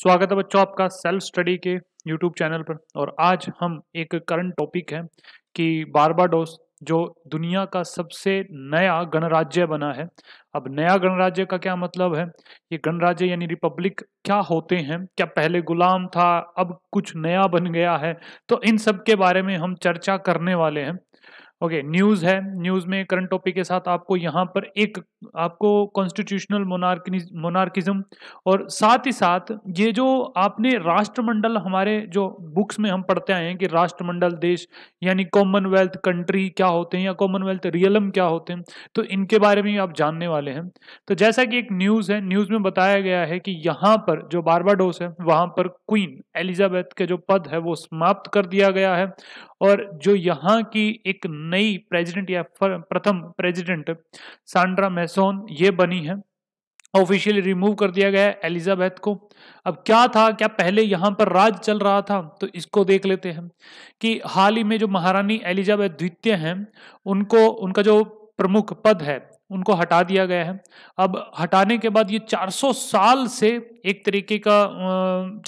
स्वागत है बच्चों आपका सेल्फ स्टडी के यूट्यूब चैनल पर और आज हम एक करंट टॉपिक है कि बारबाडोस जो दुनिया का सबसे नया गणराज्य बना है अब नया गणराज्य का क्या मतलब है ये गणराज्य यानी रिपब्लिक क्या होते हैं क्या पहले गुलाम था अब कुछ नया बन गया है तो इन सब के बारे में हम चर्चा करने वाले हैं ओके okay, न्यूज़ है न्यूज़ में करंट टॉपिक के साथ आपको यहाँ पर एक आपको कॉन्स्टिट्यूशनल मोनार्किज्म और साथ ही साथ ये जो आपने राष्ट्रमंडल हमारे जो बुक्स में हम पढ़ते आए हैं कि राष्ट्रमंडल देश यानी कॉमनवेल्थ कंट्री क्या होते हैं या कॉमनवेल्थ रियलम क्या होते हैं तो इनके बारे में आप जानने वाले हैं तो जैसा कि एक न्यूज़ है न्यूज़ में बताया गया है कि यहाँ पर जो बारबाडोस है वहाँ पर क्वीन एलिजाबेथ के जो पद है वो समाप्त कर दिया गया है और जो यहाँ की एक नई प्रेसिडेंट या प्रथम प्रेसिडेंट सांड्रा मैसोन ये बनी है ऑफिशियली रिमूव कर दिया गया है एलिजाबेथ को अब क्या था क्या पहले यहाँ पर राज चल रहा था तो इसको देख लेते हैं कि हाल ही में जो महारानी एलिजाबेथ द्वितीय हैं उनको उनका जो प्रमुख पद है उनको हटा दिया गया है अब हटाने के बाद ये 400 साल से एक तरीके का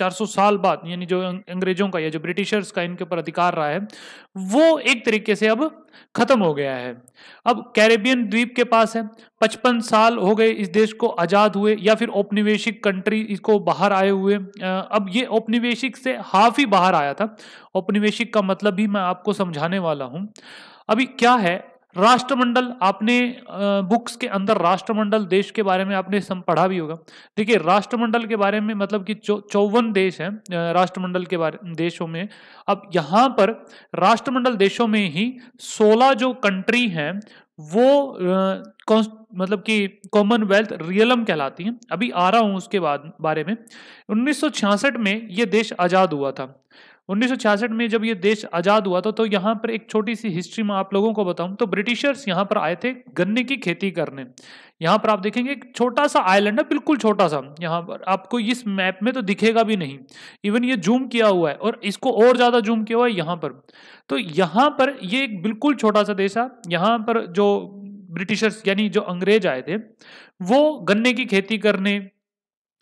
400 साल बाद यानी जो अंग्रेजों का या जो ब्रिटिशर्स का इनके ऊपर अधिकार रहा है वो एक तरीके से अब खत्म हो गया है अब कैरेबियन द्वीप के पास है 55 साल हो गए इस देश को आज़ाद हुए या फिर औपनिवेशिक कंट्री इसको बाहर आए हुए अब ये औपनिवेशिक से हाफ ही बाहर आया था औपनिवेशिक का मतलब भी मैं आपको समझाने वाला हूँ अभी क्या है राष्ट्रमंडल आपने बुक्स के अंदर राष्ट्रमंडल देश के बारे में आपने सम पढ़ा भी होगा देखिए राष्ट्रमंडल के बारे में मतलब कि चौवन देश हैं राष्ट्रमंडल के बारे देशों में अब यहाँ पर राष्ट्रमंडल देशों में ही सोलह जो कंट्री हैं वो मतलब कि कॉमनवेल्थ रियलम कहलाती हैं अभी आ रहा हूँ उसके बाद बारे में उन्नीस में ये देश आज़ाद हुआ था उन्नीस में जब ये देश आज़ाद हुआ था तो यहाँ पर एक छोटी सी हिस्ट्री में आप लोगों को बताऊँ तो ब्रिटिशर्स यहाँ पर आए थे गन्ने की खेती करने यहाँ पर आप देखेंगे एक छोटा सा आइलैंड है बिल्कुल छोटा सा यहाँ पर आपको इस मैप में तो दिखेगा भी नहीं इवन ये जूम किया हुआ है और इसको और ज़्यादा जूम किया हुआ है यहाँ पर तो यहाँ पर ये एक बिल्कुल छोटा सा देश है यहाँ पर जो ब्रिटिशर्स यानी जो अंग्रेज आए थे वो गन्ने की खेती करने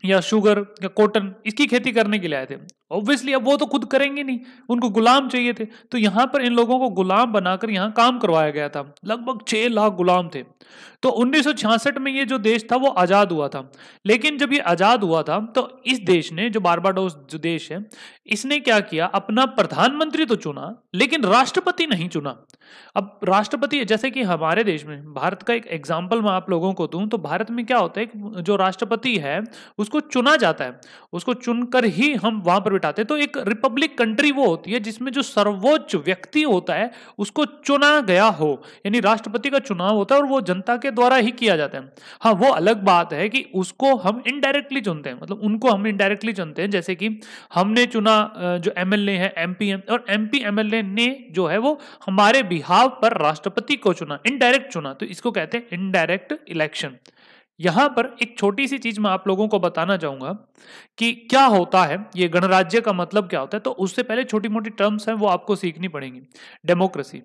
या शुगर या कॉटन इसकी खेती करने के लिए आए थे ऑब्वियसली अब वो तो खुद करेंगे नहीं उनको गुलाम चाहिए थे तो यहाँ पर इन लोगों को गुलाम बनाकर यहाँ काम करवाया गया था लगभग छः लाख गुलाम थे तो 1966 में ये जो देश था वो आज़ाद हुआ था लेकिन जब ये आज़ाद हुआ था तो इस देश ने जो बारबाडोस जो देश है इसने क्या किया अपना प्रधानमंत्री तो चुना लेकिन राष्ट्रपति नहीं चुना अब राष्ट्रपति जैसे कि हमारे देश में भारत का एक एग्जाम्पल मैं आप लोगों को दूँ तो भारत में क्या होता है जो राष्ट्रपति है उस उसको चुना जाता है उसको चुनकर ही हम वहां पर बिठाते हैं तो एक रिपब्लिक कंट्री वो होती है जिसमें जो सर्वोच्च व्यक्ति होता है उसको चुना गया हो यानी राष्ट्रपति का चुनाव होता है और वो जनता के द्वारा ही किया जाता है हाँ वो अलग बात है कि उसको हम इनडायरेक्टली चुनते हैं मतलब उनको हम इनडायरेक्टली चुनते हैं जैसे कि हमने चुना जो एम एल ए है एम पी एम और M P M L A ने जो है वो हमारे बिहाव पर राष्ट्रपति को चुना इनडायरेक्ट चुना तो इसको कहते हैं इनडायरेक्ट इलेक्शन यहां पर एक छोटी सी चीज मैं आप लोगों को बताना चाहूंगा कि क्या होता है ये गणराज्य का मतलब क्या होता है तो उससे पहले छोटी मोटी टर्म्स हैं वो आपको सीखनी पड़ेंगी डेमोक्रेसी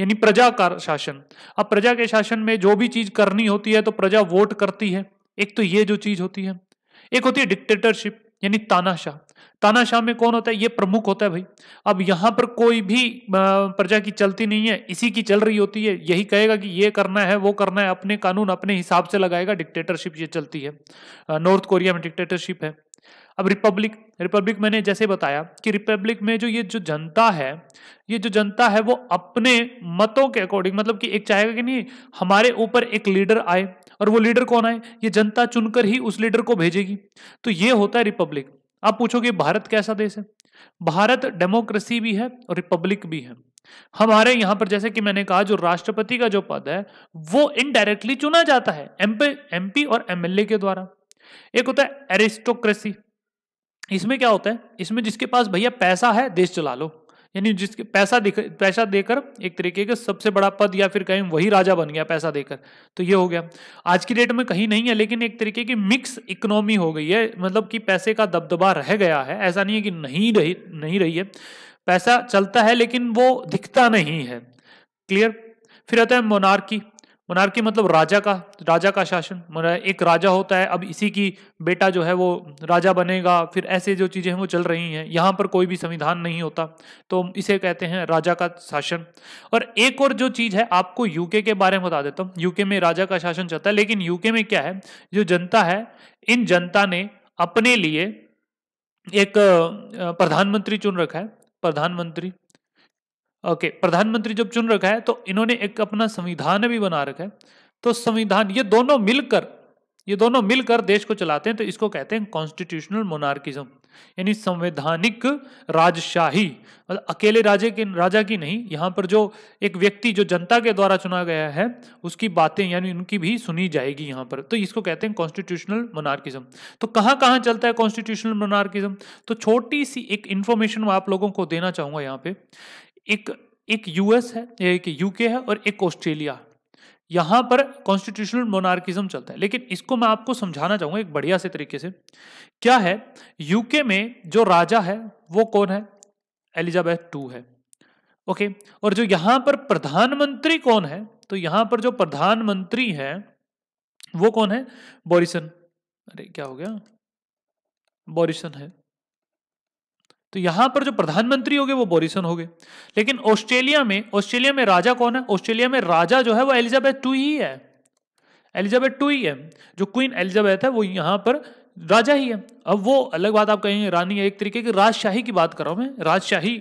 यानी प्रजा का शासन अब प्रजा के शासन में जो भी चीज करनी होती है तो प्रजा वोट करती है एक तो ये जो चीज होती है एक होती है डिक्टेटरशिप यानी तानाशाह तानाशाह में कौन होता है ये प्रमुख होता है भाई अब यहाँ पर कोई भी प्रजा की चलती नहीं है इसी की चल रही होती है यही कहेगा कि ये करना है वो करना है अपने कानून अपने हिसाब से लगाएगा डिक्टेटरशिप ये चलती है नॉर्थ कोरिया में डिक्टेटरशिप है अब रिपब्लिक रिपब्लिक मैंने जैसे बताया कि रिपब्लिक में जो ये जो जनता है ये जो जनता है वो अपने मतों के अकॉर्डिंग मतलब कि एक चाहेगा कि नहीं हमारे ऊपर एक लीडर आए और वो लीडर कौन आए ये जनता चुनकर ही उस लीडर को भेजेगी तो ये होता है रिपब्लिक आप पूछोगे भारत कैसा देश है भारत डेमोक्रेसी भी है और रिपब्लिक भी है हमारे यहां पर जैसे कि मैंने कहा जो राष्ट्रपति का जो पद है वो इनडायरेक्टली चुना जाता है एमपी एमपी और एमएलए के द्वारा एक होता है एरिस्टोक्रेसी इसमें क्या होता है इसमें जिसके पास भैया पैसा है देश चला लो यानी जिसके पैसा दिख पैसा देकर एक तरीके का सबसे बड़ा पद या फिर कहें वही राजा बन गया पैसा देकर तो ये हो गया आज की डेट में कहीं नहीं है लेकिन एक तरीके की मिक्स इकोनॉमी हो गई है मतलब कि पैसे का दबदबा रह गया है ऐसा नहीं है कि नहीं रही नहीं रही है पैसा चलता है लेकिन वो दिखता नहीं है क्लियर फिर आता है मोनार्की मोनार्की मतलब राजा का राजा का शासन एक राजा होता है अब इसी की बेटा जो है वो राजा बनेगा फिर ऐसे जो चीज़ें हैं वो चल रही हैं यहाँ पर कोई भी संविधान नहीं होता तो इसे कहते हैं राजा का शासन और एक और जो चीज़ है आपको यूके के बारे में बता देता हूँ यूके में राजा का शासन चलता है लेकिन यूके में क्या है जो जनता है इन जनता ने अपने लिए एक प्रधानमंत्री चुन रखा है प्रधानमंत्री ओके प्रधानमंत्री जब चुन रखा है तो इन्होंने एक अपना संविधान भी बना रखा है तो संविधान ये दोनों मिलकर ये दोनों मिलकर देश को चलाते हैं तो इसको कहते हैं कॉन्स्टिट्यूशनल मोनार्किज्म यानी संवैधानिक राजशाही मतलब अकेले राजे के राजा की नहीं यहाँ पर जो एक व्यक्ति जो जनता के द्वारा चुना गया है उसकी बातें यानी उनकी भी सुनी जाएगी यहाँ पर तो इसको कहते हैं कॉन्स्टिट्यूशनल मोनार्किज्म तो कहाँ कहाँ चलता है कॉन्स्टिट्यूशनल मोनार्किज्म तो छोटी सी एक इन्फॉर्मेशन मैं आप लोगों को देना चाहूँगा यहाँ पे एक एक यूएस है एक यूके है और एक ऑस्ट्रेलिया यहां पर कॉन्स्टिट्यूशनल मोनार्किज्म चलता है लेकिन इसको मैं आपको समझाना चाहूंगा एक बढ़िया से तरीके से क्या है यूके में जो राजा है वो कौन है एलिजाबेथ टू है ओके और जो यहां पर प्रधानमंत्री कौन है तो यहां पर जो प्रधानमंत्री है वो कौन है बोरिसन अरे क्या हो गया बोरिसन है तो यहां पर जो प्रधानमंत्री हो गए वो बोरिसन हो गए लेकिन ऑस्ट्रेलिया में ऑस्ट्रेलिया में राजा कौन है ऑस्ट्रेलिया में राजा जो है वो एलिजाबेथ टू ही है एलिजाबेथ टू ही है जो क्वीन एलिजाबेथ है वो यहां पर राजा ही है अब वो अलग बात आप कहेंगे रानी एक तरीके की राजशाही की बात कर रहा हूं मैं राजशाही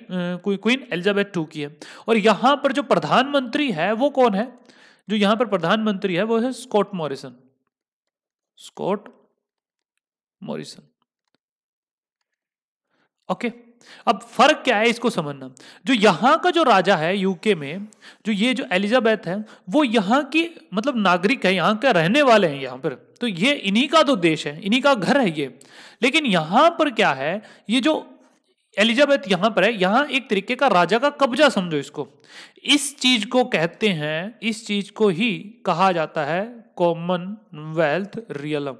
क्वीन एलिजाबेथ टू की है और यहां पर जो प्रधानमंत्री है वो कौन है जो यहां पर प्रधानमंत्री है वो है Scott Morrison Scott Morrison okay अब फर्क क्या है इसको समझना जो यहाँ का जो राजा है यूके में जो ये जो एलिजाबेथ है वो यहाँ की मतलब नागरिक है यहाँ के रहने वाले हैं यहाँ पर तो ये इन्हीं का तो देश है इन्हीं का घर है ये लेकिन यहाँ पर क्या है ये जो एलिजाबेथ यहां पर है यहाँ एक तरीके का राजा का कब्जा समझो इसको इस चीज को कहते हैं इस चीज को ही कहा जाता है Commonwealth realm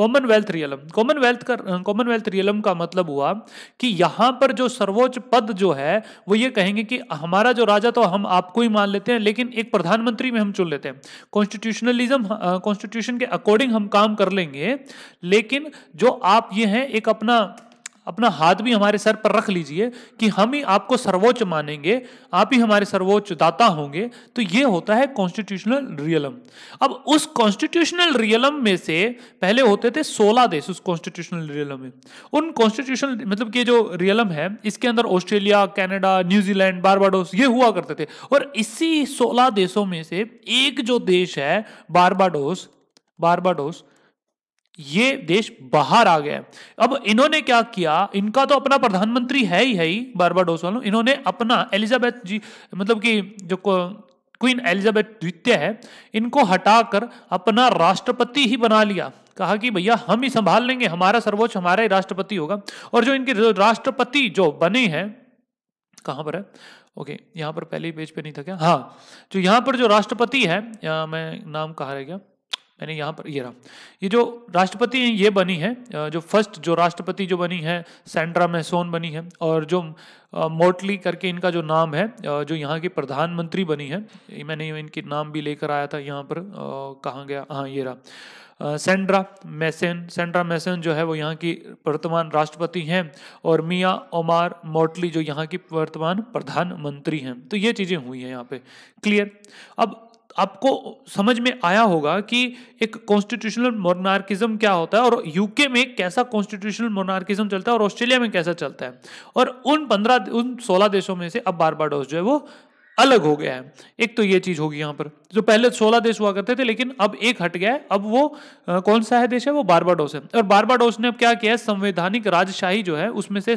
Commonwealth realm Commonwealth का कॉमनवेल्थ रियलम का मतलब हुआ कि यहाँ पर जो सर्वोच्च पद जो है वो ये कहेंगे कि हमारा जो राजा तो हम आपको ही मान लेते हैं लेकिन एक प्रधानमंत्री में हम चुन लेते हैं कॉन्स्टिट्यूशनलिज्म कॉन्स्टिट्यूशन हाँ, के अकॉर्डिंग हम काम कर लेंगे लेकिन जो आप ये हैं एक अपना अपना हाथ भी हमारे सर पर रख लीजिए कि हम ही आपको सर्वोच्च मानेंगे आप ही हमारे सर्वोच्च दाता होंगे तो ये होता है कॉन्स्टिट्यूशनल रियलम अब उस कॉन्स्टिट्यूशनल रियलम में से पहले होते थे सोलह देश उस कॉन्स्टिट्यूशनल रियलम में उन कॉन्स्टिट्यूशनल मतलब कि जो रियलम है इसके अंदर ऑस्ट्रेलिया कैनेडा न्यूजीलैंड बारबाडोस ये हुआ करते थे और इसी सोलह देशों में से एक जो देश है बारबाडोस बारबाडोस ये देश बाहर आ गया अब इन्होंने क्या किया इनका तो अपना प्रधानमंत्री है ही है ही बारबाडोस वालों इन्होंने अपना एलिजाबेथ जी मतलब कि जो क्वीन एलिजाबेथ द्वितीय है इनको हटाकर अपना राष्ट्रपति ही बना लिया कहा कि भैया हम ही संभाल लेंगे हमारा सर्वोच्च हमारा ही राष्ट्रपति होगा और जो इनके राष्ट्रपति जो बने हैं कहाँ पर है ओके यहाँ पर पहले पेज पे नहीं था क्या हाँ जो यहाँ पर जो राष्ट्रपति है मैं नाम कहा रह गया मैंने यहाँ पर ये रहा ये जो राष्ट्रपति हैं ये बनी है जो फर्स्ट जो राष्ट्रपति जो बनी है सैंड्रा मैसोन बनी है और जो मोटली करके इनका जो नाम है जो यहाँ की प्रधानमंत्री बनी है मैंने इनके नाम भी लेकर आया था यहाँ पर कहाँ गया हाँ ये रहा सेंड्रा मैसेन सेंड्रा मैसेन जो है वो यहाँ की वर्तमान राष्ट्रपति हैं और मियाँ ओमार मोटली जो यहाँ की वर्तमान प्रधानमंत्री हैं तो ये चीज़ें हुई हैं यहाँ पे क्लियर अब आपको समझ में आया होगा कि एक कॉन्स्टिट्यूशनल मोनार्किज्म क्या होता है और यूके में कैसा कॉन्स्टिट्यूशनल मोनार्किज्म चलता है और ऑस्ट्रेलिया में कैसा चलता है और उन पंद्रह उन सोलह देशों में से अब बारबाडोस जो है वो अलग हो गया है एक तो ये चीज होगी यहाँ पर जो पहले सोलह देश हुआ करते थे लेकिन अब एक हट गया है अब वो आ, कौन सा है देश है वो बारबाडोस है और बारबाडोस ने अब क्या किया है संवैधानिक राजशाही जो है उसमें से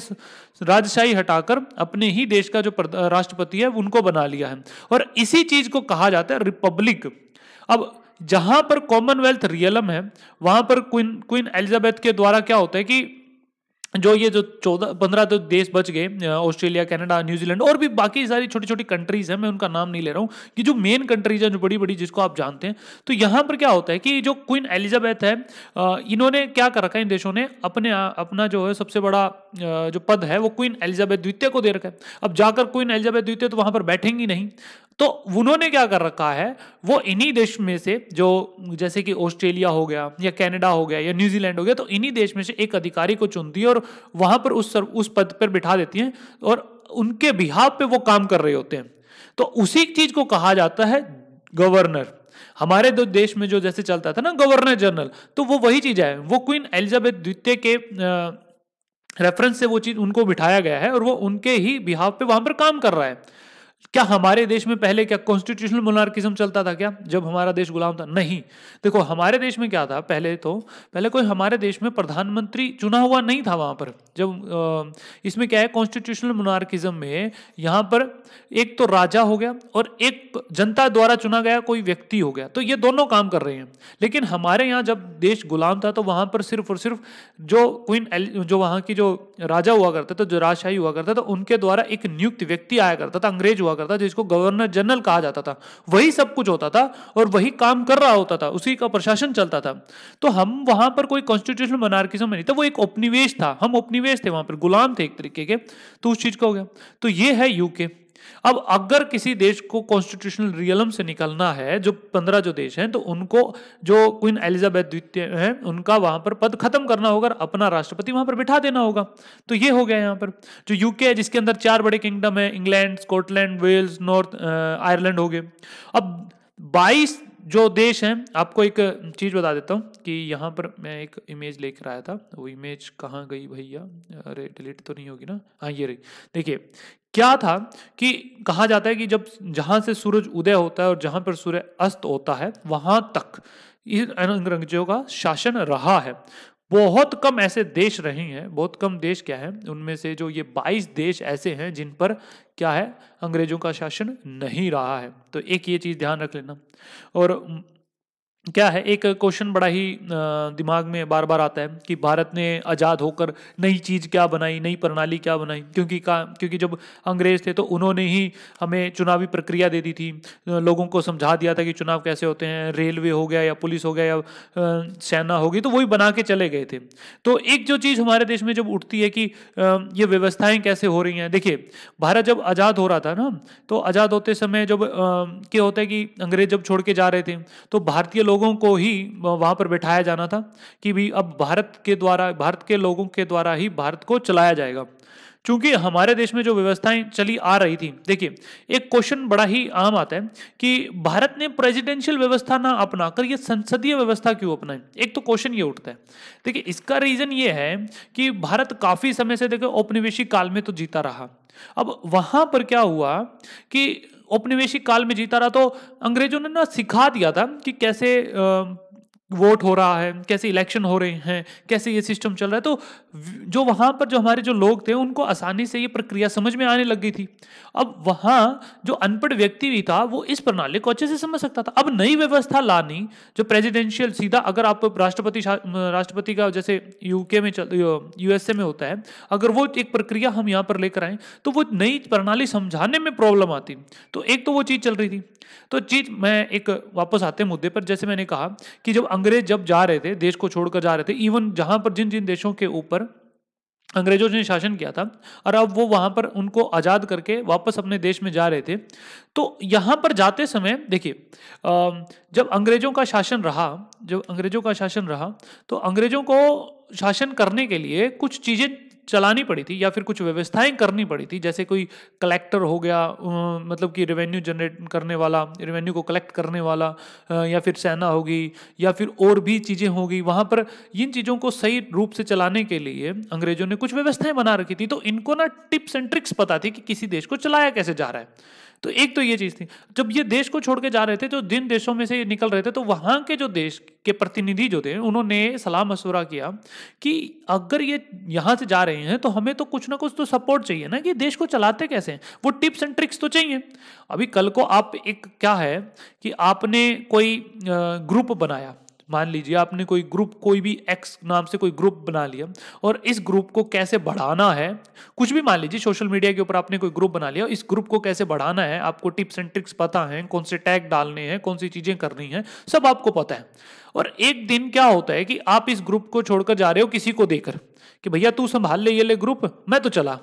राजशाही हटाकर अपने ही देश का जो राष्ट्रपति है उनको बना लिया है और इसी चीज को कहा जाता है रिपब्लिक अब जहां पर कॉमनवेल्थ रियलम है वहां पर क्वीन क्वीन एलिजाबेथ के द्वारा क्या होता है कि जो ये जो चौदह पंद्रह तो देश बच गए ऑस्ट्रेलिया कनाडा न्यूजीलैंड और भी बाकी सारी छोटी छोटी कंट्रीज हैं मैं उनका नाम नहीं ले रहा हूँ कि जो मेन कंट्रीज हैं जो बड़ी बड़ी जिसको आप जानते हैं तो यहाँ पर क्या होता है कि जो क्वीन एलिजाबेथ है इन्होंने क्या कर रखा है इन देशों ने अपने अपना जो है सबसे बड़ा जो पद है वो क्वीन एलिजाबेथ द्वितीय को दे रखा है अब जाकर क्वीन एलिजाबेथ द्वितीय तो वहाँ पर बैठेंगी नहीं तो उन्होंने क्या कर रखा है वो इन्हीं देश में से जो जैसे कि ऑस्ट्रेलिया हो गया या कनाडा हो गया या न्यूजीलैंड हो गया तो इन्हीं देश में से एक अधिकारी को चुनती है और वहां पर उस सर, उस पद पर बिठा देती है और उनके बिहाव पे वो काम कर रहे होते हैं तो उसी चीज को कहा जाता है गवर्नर हमारे दो देश में जो जैसे चलता था ना गवर्नर जनरल तो वो वही चीज है वो क्वीन एलिजाबेथ द्वितीय के रेफरेंस से वो चीज उनको बिठाया गया है और वो उनके ही बिहाव पे वहां पर काम कर रहा है क्या हमारे देश में पहले क्या कॉन्स्टिट्यूशनल मोनार्किज्म चलता था क्या जब हमारा देश गुलाम था नहीं देखो हमारे देश में क्या था पहले तो पहले कोई हमारे देश में प्रधानमंत्री चुना हुआ नहीं था वहां पर जब इसमें क्या है कॉन्स्टिट्यूशनल मोनार्किज्म में यहाँ पर एक तो राजा हो गया और एक जनता द्वारा चुना गया कोई व्यक्ति हो गया तो ये दोनों काम कर रहे हैं लेकिन हमारे यहाँ जब देश गुलाम था तो वहां पर सिर्फ और सिर्फ जो क्वीन जो वहां की जो राजा हुआ करता था जो राजशाही हुआ करता था उनके द्वारा एक नियुक्त व्यक्ति आया करता था अंग्रेज हुआ करता करता जिसको गवर्नर जनरल कहा जाता था वही सब कुछ होता था और वही काम कर रहा होता था उसी का प्रशासन चलता था तो हम वहां पर कोई कॉन्स्टिट्यूशनल मनार्किज्म नहीं था तो वो एक उपनिवेश था हम उपनिवेश थे वहां पर गुलाम थे एक तरीके के तो उस चीज का हो गया तो ये है यूके अब अगर किसी देश को कॉन्स्टिट्यूशनल रियलम से निकलना है जो पंद्रह जो देश हैं तो उनको जो क्वीन एलिजाबेथ द्वितीय हैं उनका वहां पर पद खत्म करना होगा अपना राष्ट्रपति वहां पर बिठा देना होगा तो ये हो गया यहाँ पर जो यूके है जिसके अंदर चार बड़े किंगडम है England Scotland Wales north Ireland हो गए अब बाईस जो देश हैं आपको एक चीज़ बता देता हूँ कि यहाँ पर मैं एक इमेज लेकर आया था वो इमेज कहाँ गई भैया अरे डिलीट तो नहीं होगी ना हाँ ये रही देखिए क्या था कि कहा जाता है कि जब जहाँ से सूरज उदय होता है और जहाँ पर सूर्य अस्त होता है वहाँ तक इन अंग्रेजों का शासन रहा है बहुत कम ऐसे देश रहे हैं बहुत कम देश क्या है उनमें से जो ये 22 देश ऐसे हैं जिन पर क्या है अंग्रेजों का शासन नहीं रहा है तो एक ये चीज़ ध्यान रख लेना और क्या है एक क्वेश्चन बड़ा ही दिमाग में बार बार आता है कि भारत ने आज़ाद होकर नई चीज़ क्या बनाई नई प्रणाली क्या बनाई क्योंकि का क्योंकि जब अंग्रेज़ थे तो उन्होंने ही हमें चुनावी प्रक्रिया दे दी थी लोगों को समझा दिया था कि चुनाव कैसे होते हैं रेलवे हो गया या पुलिस हो गया या सेना होगी तो वही बना के चले गए थे तो एक जो चीज़ हमारे देश में जब उठती है कि ये व्यवस्थाएँ कैसे हो रही हैं देखिए भारत जब आज़ाद हो रहा था ना तो आज़ाद होते समय जब क्या होता है कि अंग्रेज जब छोड़ के जा रहे थे तो भारतीय लोगों को ही वहां पर बैठाया जाना था कि भी अब भारत के द्वारा भारत के लोगों के द्वारा ही भारत को चलाया जाएगा चूंकि हमारे देश में जो व्यवस्थाएं चली आ रही थी देखिए एक क्वेश्चन बड़ा ही आम आता है कि भारत ने प्रेसिडेंशियल व्यवस्था ना अपना कर यह संसदीय व्यवस्था क्यों अपनाए एक तो क्वेश्चन ये उठता है देखिए इसका रीजन ये है कि भारत काफी समय से देखो औपनिवेशिक काल में तो जीता रहा अब वहां पर क्या हुआ कि औपनिवेशिक काल में जीता रहा तो अंग्रेजों ने ना सिखा दिया था कि कैसे वोट हो रहा है कैसे इलेक्शन हो रहे हैं कैसे ये सिस्टम चल रहा है तो जो वहाँ पर जो हमारे जो लोग थे उनको आसानी से ये प्रक्रिया समझ में आने लग गई थी अब वहाँ जो अनपढ़ व्यक्ति भी था वो इस प्रणाली को अच्छे से समझ सकता था अब नई व्यवस्था लानी जो प्रेजिडेंशियल सीधा अगर आप राष्ट्रपति राष्ट्रपति का जैसे यूके में चल यूएसए में होता है अगर वो एक प्रक्रिया हम यहाँ पर लेकर आए तो वो नई प्रणाली समझाने में प्रॉब्लम आती तो एक तो वो चीज़ चल रही थी तो चीज़ मैं एक वापस आते मुद्दे पर जैसे मैंने कहा कि जब अंग्रेज जब जा रहे थे देश को छोड़कर जा रहे थे इवन जहां पर जिन जिन देशों के ऊपर अंग्रेजों ने शासन किया था और अब वो वहां पर उनको आज़ाद करके वापस अपने देश में जा रहे थे तो यहां पर जाते समय देखिए जब अंग्रेजों का शासन रहा जब अंग्रेजों का शासन रहा तो अंग्रेजों को शासन करने के लिए कुछ चीज़ें चलानी पड़ी थी या फिर कुछ व्यवस्थाएं करनी पड़ी थी जैसे कोई कलेक्टर हो गया मतलब कि रेवेन्यू जनरेट करने वाला रेवेन्यू को कलेक्ट करने वाला या फिर सेना होगी या फिर और भी चीज़ें होगी वहाँ पर इन चीज़ों को सही रूप से चलाने के लिए अंग्रेजों ने कुछ व्यवस्थाएं बना रखी थी तो इनको ना टिप्स एंड ट्रिक्स पता थी कि किसी देश को चलाया कैसे जा रहा है तो एक तो ये चीज़ थी जब ये देश को छोड़ के जा रहे थे जो जिन देशों में से निकल रहे थे तो वहाँ के जो देश के प्रतिनिधि जो थे उन्होंने सलाह मशवरा किया कि अगर ये यहाँ से जा रहे हैं तो हमें तो कुछ ना कुछ तो सपोर्ट चाहिए ना कि देश को चलाते कैसे हैं वो टिप्स एंड ट्रिक्स तो चाहिए अभी कल को आप एक क्या है कि आपने कोई ग्रुप बनाया मान लीजिए आपने कोई ग्रुप कोई भी एक्स नाम से कोई ग्रुप बना लिया और इस ग्रुप को कैसे बढ़ाना है कुछ भी मान लीजिए सोशल मीडिया के ऊपर आपने कोई ग्रुप बना लिया इस ग्रुप को कैसे बढ़ाना है आपको टिप्स एंड ट्रिक्स पता है कौन से टैग डालने हैं कौन सी चीजें करनी है सब आपको पता है और एक दिन क्या होता है कि आप इस ग्रुप को छोड़कर जा रहे हो किसी को देकर कि भैया तू संभाल ले ये ले ग्रुप मैं तो चला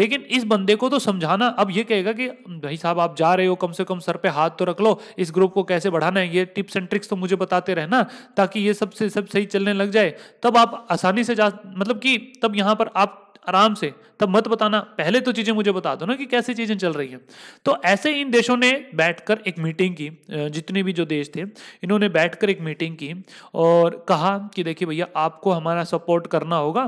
लेकिन इस बंदे को तो समझाना अब ये कहेगा कि भाई साहब आप जा रहे हो कम से कम सर पे हाथ तो रख लो इस ग्रुप को कैसे बढ़ाना है ये टिप्स एंड ट्रिक्स तो मुझे बताते रहना ताकि ये सब से सब सही चलने लग जाए तब आप आसानी से जा मतलब कि तब यहाँ पर आप आराम से तब मत बताना पहले तो चीज़ें मुझे बता दो ना कि कैसी चीज़ें चल रही हैं तो ऐसे इन देशों ने बैठकर एक मीटिंग की जितने भी जो देश थे इन्होंने बैठकर एक मीटिंग की और कहा कि देखिए भैया आपको हमारा सपोर्ट करना होगा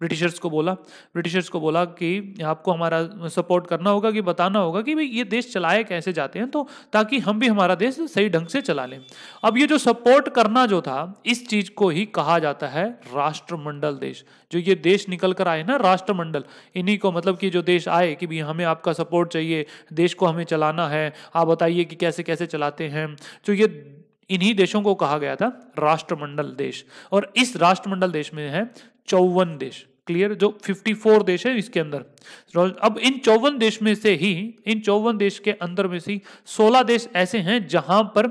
ब्रिटिशर्स को बोला ब्रिटिशर्स को बोला कि आपको हमारा सपोर्ट करना होगा कि बताना होगा कि भाई ये देश चलाए कैसे जाते हैं तो ताकि हम भी हमारा देश सही ढंग से चला लें अब ये जो सपोर्ट करना जो था इस चीज़ को ही कहा जाता है राष्ट्रमंडल देश जो ये देश निकल कर आए ना राष्ट्रमंडल इन्हीं को मतलब कि जो देश आए कि भाई हमें आपका सपोर्ट चाहिए देश को हमें चलाना है आप बताइए कि कैसे कैसे चलाते हैं जो ये इन्हीं देशों को कहा गया था राष्ट्रमंडल देश और इस राष्ट्रमंडल देश में है चौवन देश क्लियर जो 54 देश है इसके अंदर अब इन चौवन देश में से ही इन चौवन देश के अंदर में से ही 16 देश ऐसे हैं जहां पर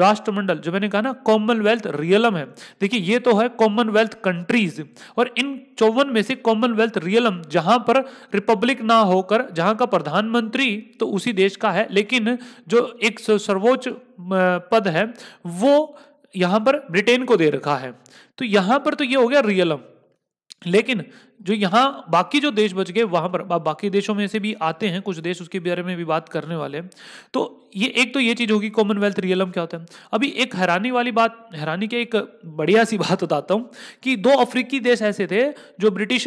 राष्ट्रमंडल जो मैंने कहा ना कॉमनवेल्थ रियलम है देखिए ये तो है कॉमनवेल्थ कंट्रीज और इन चौवन में से कॉमनवेल्थ रियलम जहां पर रिपब्लिक ना होकर जहां का प्रधानमंत्री तो उसी देश का है लेकिन जो एक सर्वोच्च पद है वो यहां पर ब्रिटेन को दे रखा है तो यहां पर तो ये हो गया रियलम लेकिन जो यहाँ बाकी जो देश बच गए वहाँ पर बाकी देशों में से भी आते हैं कुछ देश उसके बारे में भी बात करने वाले हैं तो ये एक तो ये चीज़ होगी कॉमनवेल्थ रियलम क्या होता है अभी एक हैरानी वाली बात हैरानी के एक बढ़िया सी बात बताता हूँ कि दो अफ्रीकी देश ऐसे थे जो ब्रिटिश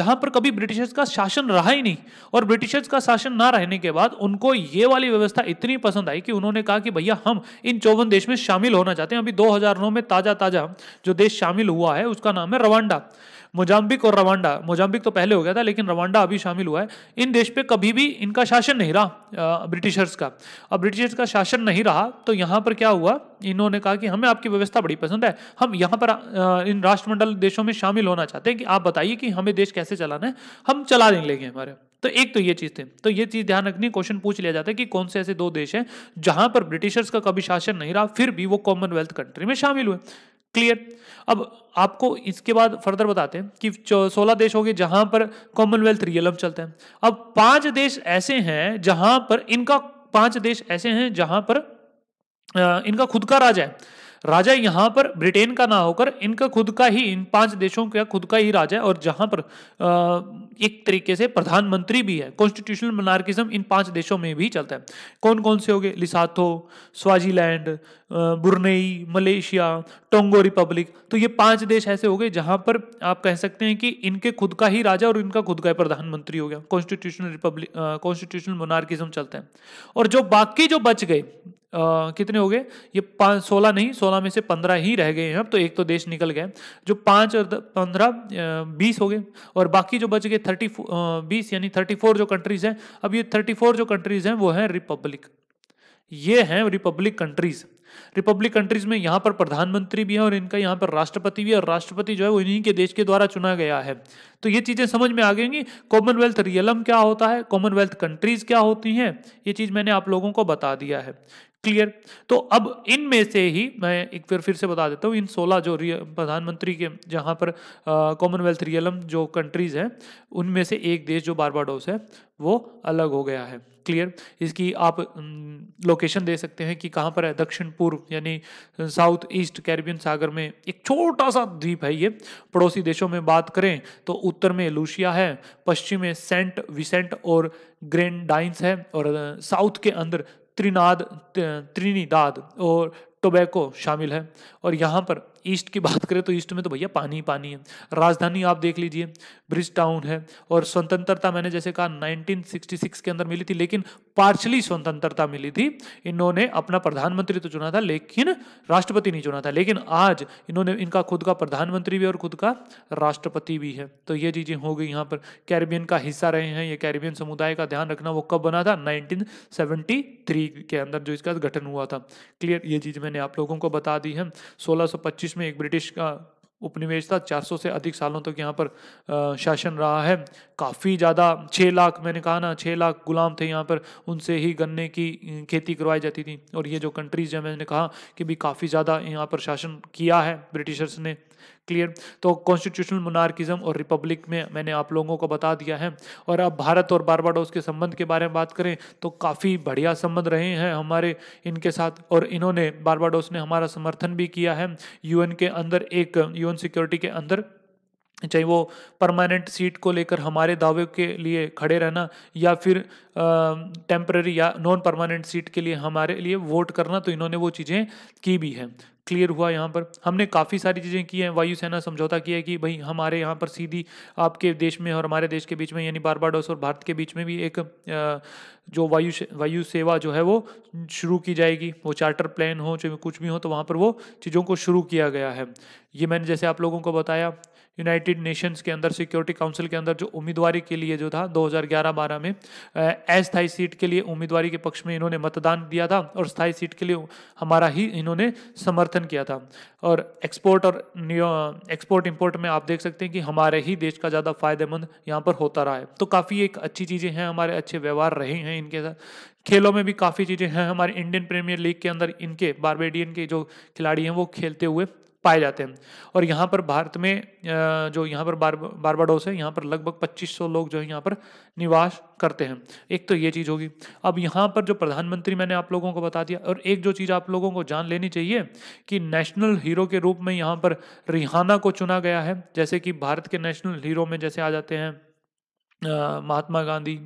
जहाँ पर कभी ब्रिटिशर्स का शासन रहा ही नहीं और ब्रिटिशर्स का शासन ना रहने के बाद उनको ये वाली व्यवस्था इतनी पसंद आई कि उन्होंने कहा कि भैया हम इन चौवन देश में शामिल होना चाहते हैं अभी दो में ताज़ा ताज़ा जो देश शामिल हुआ है उसका नाम है रवांडा मोजाम्बिक और रवांडा मोजाम्बिक तो पहले हो गया था लेकिन रवांडा अभी शामिल हुआ है इन देश पे कभी भी इनका शासन नहीं रहा ब्रिटिशर्स का अब ब्रिटिशर्स का शासन नहीं रहा तो यहाँ पर क्या हुआ इन्होंने कहा कि हमें आपकी व्यवस्था बड़ी पसंद है हम यहाँ पर इन राष्ट्रमंडल देशों में शामिल होना चाहते हैं कि आप बताइए कि हमें देश कैसे चलाना है हम चला देंगे हमारे तो एक तो ये चीज़ थी तो ये चीज़ ध्यान रखनी क्वेश्चन पूछ लिया जाता है कि कौन से ऐसे दो देश हैं जहां पर ब्रिटिशर्स का कभी शासन नहीं रहा फिर भी वो कॉमनवेल्थ कंट्री में शामिल हुए क्लियर अब आपको इसके बाद फर्दर बताते हैं कि सोलह देश हो गए जहां पर कॉमनवेल्थ रियलम चलते हैं अब पांच देश ऐसे हैं जहां पर इनका पांच देश ऐसे हैं जहां पर इनका खुद का राज है राजा यहाँ पर ब्रिटेन का ना होकर इनका खुद का ही इन पांच देशों का खुद का ही राजा है और जहाँ पर एक तरीके से प्रधानमंत्री भी है कॉन्स्टिट्यूशनल मनार्किज्म इन पांच देशों में भी चलता है कौन कौन से हो गए Lesotho Swaziland Brunei Malaysia Tonga republic तो ये पांच देश ऐसे हो गए जहाँ पर आप कह सकते हैं कि इनके खुद का ही राजा और इनका खुद का प्रधानमंत्री हो गया कॉन्स्टिट्यूशनल रिपब्लिक कॉन्स्टिट्यूशनल मोनार्किज्म चलता है और जो बाकी जो बच गए आ, कितने हो गए ये पाँच सोलह नहीं सोलह में से पंद्रह ही रह गए हैं अब तो एक तो देश निकल गए जो पाँच और पंद्रह बीस हो गए और बाकी जो बच गए थर्टी बीस यानी थर्टी फोर जो कंट्रीज हैं अब ये थर्टी फोर जो कंट्रीज हैं वो हैं रिपब्लिक ये हैं रिपब्लिक कंट्रीज रिपब्लिक कंट्रीज में यहाँ पर प्रधानमंत्री भी है और इनका यहाँ पर राष्ट्रपति भी है और राष्ट्रपति जो है वो इन्हीं के देश के द्वारा चुना गया है तो ये चीज़ें समझ में आ गएंगी कॉमनवेल्थ रियलम क्या होता है कॉमनवेल्थ कंट्रीज क्या होती हैं ये चीज़ मैंने आप लोगों को बता दिया है क्लियर तो अब इनमें से ही मैं एक बार फिर से बता देता हूँ इन सोलह जो प्रधानमंत्री के जहाँ पर कॉमनवेल्थ रियलम जो कंट्रीज हैं उनमें से एक देश जो बारबाडोस है वो अलग हो गया है क्लियर इसकी आप लोकेशन दे सकते हैं कि कहाँ पर है दक्षिण पूर्व यानी साउथ ईस्ट कैरिबियन सागर में एक छोटा सा द्वीप है ये पड़ोसी देशों में बात करें तो उत्तर में लूशिया है पश्चिम में सेंट विसेंट और ग्रेनडाइंस है और साउथ के अंदर त्रिनाद त्रिनीदाद और टोबैको शामिल है और यहाँ पर ईस्ट की बात करें तो ईस्ट में तो भैया पानी ही पानी है राजधानी आप देख लीजिए ब्रिज टाउन है और स्वतंत्रता मैंने जैसे कहा 1966 के अंदर मिली थी लेकिन पार्शली स्वतंत्रता मिली थी इन्होंने अपना प्रधानमंत्री तो चुना था लेकिन राष्ट्रपति नहीं चुना था लेकिन आज इन्होंने इनका खुद का प्रधानमंत्री भी और खुद का राष्ट्रपति भी है तो ये चीज़ें हो गई यहाँ पर कैरिबियन का हिस्सा रहे हैं ये कैरिबियन समुदाय का ध्यान रखना वो कब बना था नाइनटीन के अंदर जो इसका गठन हुआ था क्लियर ये चीज़ मैंने आप लोगों को बता दी है सोलह जिसमें एक ब्रिटिश का उपनिवेश था 400 से अधिक सालों तक तो यहाँ पर शासन रहा है काफ़ी ज़्यादा 6 लाख मैंने कहा ना 6 लाख गुलाम थे यहाँ पर उनसे ही गन्ने की खेती करवाई जाती थी और ये जो कंट्रीज़ है मैंने कहा कि भी काफ़ी ज़्यादा यहाँ पर शासन किया है ब्रिटिशर्स ने क्लियर तो कॉन्स्टिट्यूशनल मोनार्किज्म और रिपब्लिक में मैंने आप लोगों को बता दिया है और अब भारत और बारबाडोस के संबंध के बारे में बात करें तो काफ़ी बढ़िया संबंध रहे हैं हमारे इनके साथ और इन्होंने बारबाडोस ने हमारा समर्थन भी किया है यूएन के अंदर एक यूएन सिक्योरिटी के अंदर चाहे वो परमानेंट सीट को लेकर हमारे दावे के लिए खड़े रहना या फिर टेम्प्ररी या नॉन परमानेंट सीट के लिए हमारे लिए वोट करना तो इन्होंने वो चीज़ें की भी हैं क्लियर हुआ यहाँ पर हमने काफ़ी सारी चीज़ें की हैं वायुसेना समझौता किया है कि भाई हमारे यहाँ पर सीधी आपके देश में और हमारे देश के बीच में यानी बारबाडोस और भारत के बीच में भी एक जो वायु वायु सेवा जो है वो शुरू की जाएगी वो चार्टर प्लान हो चाहे कुछ भी हो तो वहाँ पर वो चीज़ों को शुरू किया गया है ये मैंने जैसे आप लोगों को बताया यूनाइटेड नेशंस के अंदर सिक्योरिटी काउंसिल के अंदर जो उम्मीदवारी के लिए जो था 2011-12 में अस्थायी सीट के लिए उम्मीदवारी के पक्ष में इन्होंने मतदान दिया था और स्थायी सीट के लिए हमारा ही इन्होंने समर्थन किया था और एक्सपोर्ट और एक्सपोर्ट इम्पोर्ट में आप देख सकते हैं कि हमारे ही देश का ज़्यादा फायदेमंद यहाँ पर होता रहा है तो काफ़ी एक अच्छी चीज़ें हैं हमारे अच्छे व्यवहार रहे हैं इनके साथ खेलों में भी काफ़ी चीज़ें हैं हमारे इंडियन प्रीमियर लीग के अंदर इनके बारबेडियन के जो खिलाड़ी हैं वो खेलते हुए पाए जाते हैं और यहाँ पर भारत में जो यहाँ पर बार बारबाडोस है यहाँ पर लगभग 2500 लोग जो है यहाँ पर निवास करते हैं एक तो ये चीज़ होगी अब यहाँ पर जो प्रधानमंत्री मैंने आप लोगों को बता दिया और एक जो चीज़ आप लोगों को जान लेनी चाहिए कि नेशनल हीरो के रूप में यहाँ पर रिहाना को चुना गया है जैसे कि भारत के नेशनल हीरो में जैसे आ जाते हैं महात्मा गांधी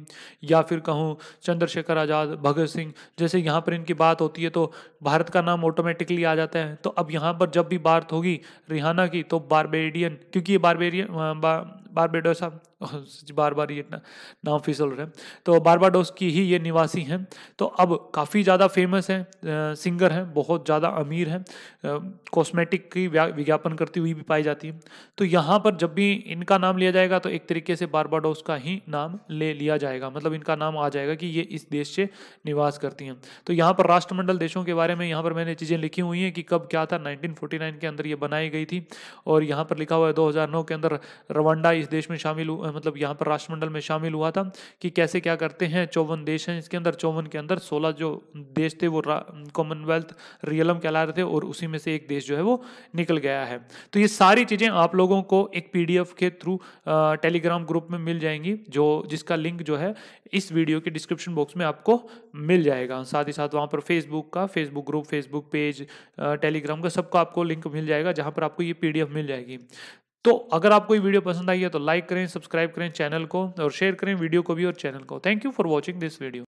या फिर कहूँ चंद्रशेखर आज़ाद भगत सिंह जैसे यहाँ पर इनकी बात होती है तो भारत का नाम ऑटोमेटिकली आ जाता है तो अब यहाँ पर जब भी बात होगी रिहाना की तो बारबेडियन क्योंकि ये बारबेरियन बा, बारबेडोसा साहब बार बार ये नाम फिसल रहे हैं तो बारबाडोस की ही ये निवासी हैं तो अब काफ़ी ज़्यादा फेमस हैं सिंगर हैं बहुत ज़्यादा अमीर हैं कॉस्मेटिक की विज्ञापन करती हुई भी पाई जाती है तो यहाँ पर जब भी इनका नाम लिया जाएगा तो एक तरीके से बारबाडोस का ही नाम ले लिया जाएगा मतलब इनका नाम आ जाएगा कि ये इस देश से निवास करती हैं तो यहाँ पर राष्ट्रमंडल देशों के बारे में यहाँ पर मैंने चीज़ें लिखी हुई हैं कि कब क्या था नाइनटीन के अंदर ये बनाई गई थी और यहाँ पर लिखा हुआ है दो के अंदर रवांडा इस देश में शामिल मतलब यहाँ पर राष्ट्रमंडल में शामिल हुआ था कि कैसे क्या करते हैं चौवन देश हैं इसके अंदर चौवन के अंदर सोलह जो देश थे वो कॉमनवेल्थ रियलम कहला रहे थे और उसी में से एक देश जो है वो निकल गया है तो ये सारी चीज़ें आप लोगों को एक पी के थ्रू टेलीग्राम ग्रुप में मिल जाएंगी जो जिसका लिंक जो है इस वीडियो के डिस्क्रिप्शन बॉक्स में आपको मिल जाएगा साथ ही साथ वहाँ पर फेसबुक का Facebook group Facebook page Telegram का सबका आपको लिंक मिल जाएगा जहाँ पर आपको ये पी मिल जाएगी तो अगर आपको ये वीडियो पसंद आई है तो लाइक करें सब्सक्राइब करें चैनल को और शेयर करें वीडियो को भी और चैनल को thank you for watching this video